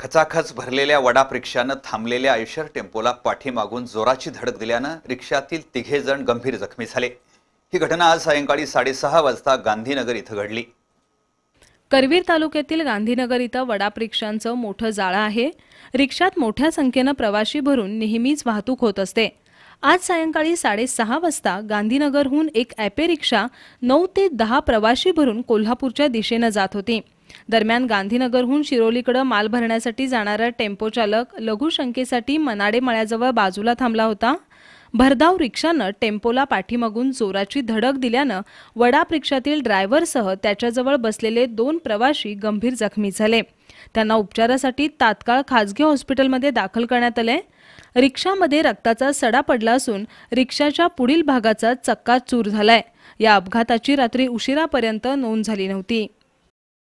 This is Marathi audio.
खचाखच भरलेल्या वडाप रिक्षानं थांबलेल्या आयुषर टेम्पोला पाठीमागून जोराची धडक दिल्यानं रिक्षातील तिघे जण गंभीर जखमी झाले ही घटना आज सायंकाळी साडेसहा वाजता गांधीनगर इथं घडली करवीर तालुक्यातील गांधीनगर इथं वडाप रिक्षांचं मोठं जाळं आहे रिक्षात मोठ्या संख्येनं प्रवाशी भरून नेहमीच वाहतूक होत असते आज सायंकाळी साडेसहा वाजता गांधीनगरहून एक ॲपे रिक्षा नऊ ते दहा प्रवाशी भरून कोल्हापूरच्या दिशेनं जात होती दरम्यान गांधीनगरहून शिरोलीकडे माल भरण्यासाठी जाणारा टेम्पो चालक लघुशंकेसाठी मनाडे मळ्याजवळ बाजूला थांबला होता भरधाव रिक्षानं टेम्पोला पाठीमागून जोराची धडक दिल्यानं वडाप रिक्षातील ड्रायव्हरसह त्याच्याजवळ बसलेले दोन प्रवाशी गंभीर जखमी झाले त्यांना उपचारासाठी तात्काळ खाजगी हॉस्पिटलमध्ये दाखल करण्यात आले रिक्षामध्ये रक्ताचा सडा पडला असून रिक्षाच्या पुढील भागाचा चक्का चूर झालाय या अपघाताची रात्री उशिरापर्यंत नोंद झाली नव्हती